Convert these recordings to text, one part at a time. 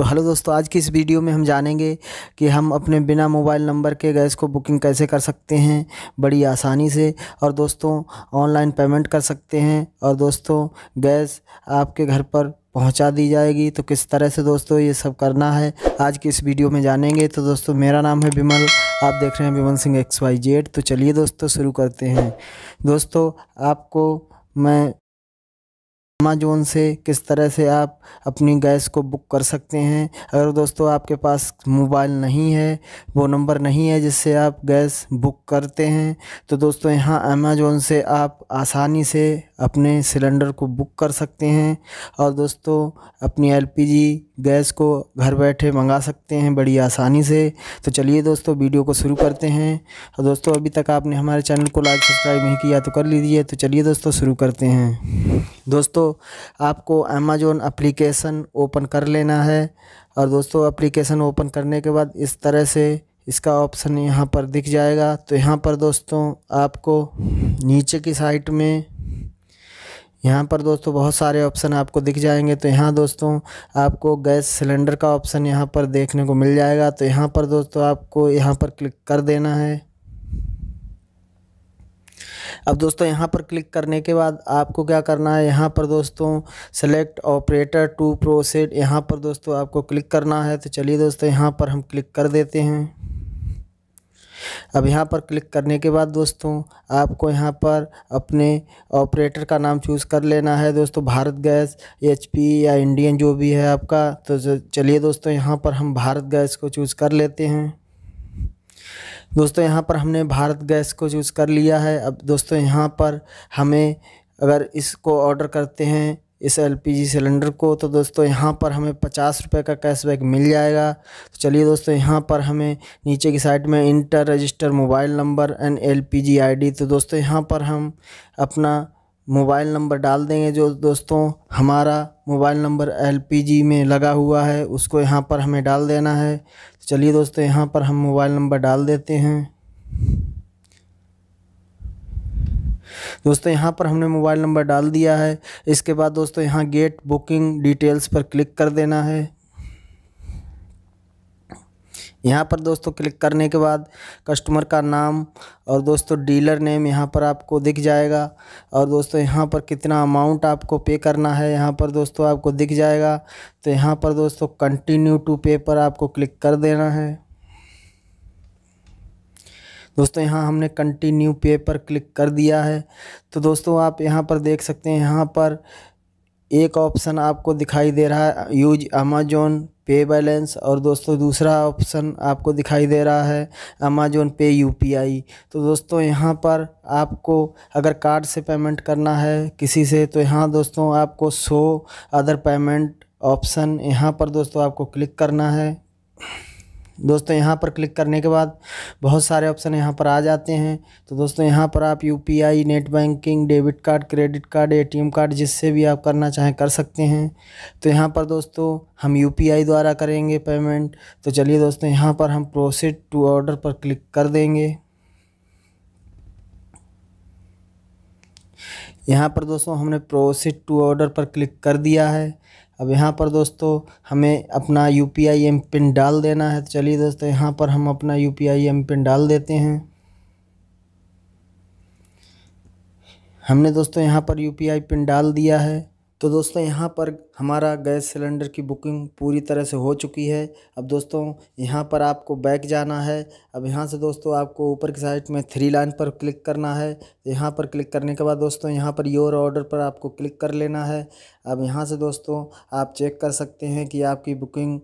तो हेलो दोस्तों आज की इस वीडियो में हम जानेंगे कि हम अपने बिना मोबाइल नंबर के गैस को बुकिंग कैसे कर सकते हैं बड़ी आसानी से और दोस्तों ऑनलाइन पेमेंट कर सकते हैं और दोस्तों गैस आपके घर पर पहुंचा दी जाएगी तो किस तरह से दोस्तों ये सब करना है आज की इस वीडियो में जानेंगे तो दोस्तों मेरा नाम है विमल आप देख रहे हैं Vimal Singh X Y Z तो चलिए दोस्तों शुरू करते हैं दोस्तों आपको मैं अमेजोन से किस तरह से आप अपनी गैस को बुक कर सकते हैं अगर दोस्तों आपके पास मोबाइल नहीं है वो नंबर नहीं है जिससे आप गैस बुक करते हैं तो दोस्तों यहाँ अमेजोन से आप आसानी से अपने सिलेंडर को बुक कर सकते हैं और दोस्तों अपनी एलपीजी गैस को घर बैठे मंगा सकते हैं बड़ी आसानी से तो चलिए दोस्तों वीडियो को शुरू करते हैं और दोस्तों अभी तक आपने हमारे चैनल को लाइक सब्सक्राइब नहीं किया तो कर लीजिए तो चलिए दोस्तों शुरू करते हैं दोस्तों आपको अमेजोन एप्लीकेशन ओपन कर लेना है और दोस्तों अप्लीकेशन ओपन करने के बाद इस तरह से इसका ऑप्शन यहाँ पर दिख जाएगा तो यहाँ पर दोस्तों आपको नीचे की साइट में यहाँ पर दोस्तों बहुत सारे ऑप्शन आपको दिख जाएंगे तो यहाँ दोस्तों आपको गैस सिलेंडर का ऑप्शन यहाँ पर देखने को मिल जाएगा तो यहाँ पर दोस्तों आपको यहाँ पर क्लिक कर देना है अब दोस्तों यहाँ पर क्लिक करने के बाद आपको क्या करना है यहाँ पर दोस्तों सेलेक्ट ऑपरेटर टू प्रोसेड यहाँ पर दोस्तों आपको क्लिक करना है तो चलिए दोस्तों यहाँ पर हम क्लिक कर देते हैं अब यहाँ पर क्लिक करने के बाद दोस्तों आपको यहाँ पर अपने ऑपरेटर का नाम चूज़ कर लेना है दोस्तों भारत गैस एच या इंडियन जो भी है आपका तो चलिए दोस्तों यहाँ पर हम भारत गैस को चूज़ कर लेते हैं दोस्तों यहाँ पर हमने भारत गैस को चूज़ कर लिया है अब दोस्तों यहाँ पर हमें अगर इसको ऑर्डर करते हैं इस एलपीजी सिलेंडर को तो दोस्तों यहाँ पर हमें पचास रुपये का कैशबैक मिल जाएगा तो चलिए दोस्तों यहाँ पर हमें नीचे की साइड में enter register mobile number and LPG ID तो दोस्तों यहाँ पर हम अपना मोबाइल नंबर डाल देंगे जो दोस्तों हमारा मोबाइल नंबर एलपीजी में लगा हुआ है उसको यहाँ पर हमें डाल देना है तो चलिए दोस्तों यहाँ पर हम मोबाइल नंबर डाल देते हैं दोस्तों यहाँ पर हमने मोबाइल नंबर डाल दिया है इसके बाद दोस्तों यहाँ गेट बुकिंग डिटेल्स पर क्लिक कर देना है यहाँ पर दोस्तों क्लिक करने के बाद कस्टमर का नाम और दोस्तों डीलर नेम यहाँ पर आपको दिख जाएगा और दोस्तों यहाँ पर कितना अमाउंट आपको पे करना है यहाँ पर दोस्तों आपको दिख जाएगा तो यहाँ पर दोस्तों कंटिन्यू टू पे पर आपको क्लिक कर देना है दोस्तों यहाँ हमने कंटिन्यू पे पर क्लिक कर दिया है तो दोस्तों आप यहाँ पर देख सकते हैं यहाँ पर एक ऑप्शन आपको दिखाई दे रहा है यूज अमेजोन पे बैलेंस और दोस्तों दूसरा ऑप्शन आपको दिखाई दे रहा है अमेजोन पे यू तो दोस्तों यहाँ पर आपको अगर कार्ड से पेमेंट करना है किसी से तो यहाँ दोस्तों आपको शो अदर पेमेंट ऑप्शन यहाँ पर दोस्तों आपको क्लिक करना है दोस्तों यहाँ पर क्लिक करने के बाद बहुत सारे ऑप्शन यहाँ पर आ जाते हैं तो दोस्तों यहाँ पर आप U net banking debit card credit card ATM card जिससे भी आप करना चाहें कर सकते हैं तो यहाँ पर दोस्तों हम यू द्वारा करेंगे पेमेंट तो चलिए दोस्तों यहाँ पर हम प्रोसीड टू ऑर्डर पर क्लिक कर देंगे यहाँ पर दोस्तों हमने प्रोसीड टू ऑर्डर पर क्लिक कर दिया है अब यहाँ पर दोस्तों हमें अपना U P I M pin डाल देना है तो चलिए दोस्तों यहाँ पर हम अपना U P I M pin डाल देते हैं हमने दोस्तों यहाँ पर यू पी आई पिन डाल दिया है तो दोस्तों यहाँ पर हमारा गैस सिलेंडर की बुकिंग पूरी तरह से हो चुकी है अब दोस्तों यहाँ पर आपको बैक जाना है अब यहाँ से दोस्तों आपको ऊपर की साइड में थ्री लाइन पर क्लिक करना है यहाँ पर क्लिक करने के बाद दोस्तों यहाँ पर योर ऑर्डर पर आपको क्लिक कर लेना है अब यहाँ से दोस्तों आप चेक कर सकते हैं कि आपकी बुकिंग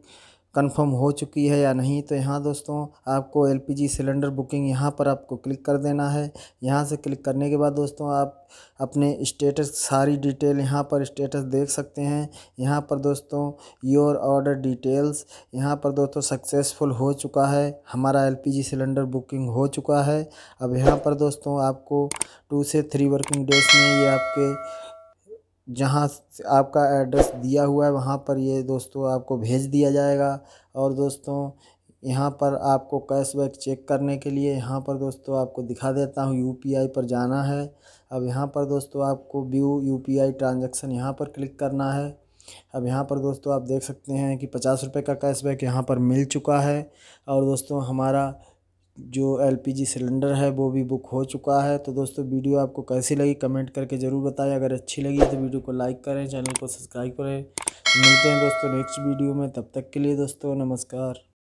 कंफर्म हो चुकी है या नहीं तो यहाँ दोस्तों आपको एलपीजी सिलेंडर बुकिंग यहाँ पर आपको क्लिक कर देना है यहाँ से क्लिक करने के बाद दोस्तों आप अपने स्टेटस सारी डिटेल यहाँ पर स्टेटस देख सकते हैं यहाँ पर दोस्तों योर ऑर्डर डिटेल्स यहाँ पर दोस्तों सक्सेसफुल हो चुका है हमारा एलपीजी सिलेंडर बुकिंग हो चुका है अब यहाँ पर दोस्तों आपको टू से थ्री वर्किंग डेज में ये आपके जहाँ आपका एड्रेस दिया हुआ है वहाँ पर ये दोस्तों आपको भेज दिया जाएगा और दोस्तों यहाँ पर आपको कैशबैक चेक करने के लिए यहाँ पर दोस्तों आपको दिखा देता हूँ यूपीआई पर जाना है अब यहाँ पर दोस्तों आपको व्यू यूपीआई ट्रांजैक्शन यहाँ पर क्लिक करना है अब यहाँ पर दोस्तों आप देख सकते हैं कि पचास रुपये का कैशबैक यहाँ पर मिल चुका है और दोस्तों हमारा जो एलपीजी सिलेंडर है वो भी बुक हो चुका है तो दोस्तों वीडियो आपको कैसी लगी कमेंट करके ज़रूर बताएं अगर अच्छी लगी तो वीडियो को लाइक करें चैनल को सब्सक्राइब करें मिलते हैं दोस्तों नेक्स्ट वीडियो में तब तक के लिए दोस्तों नमस्कार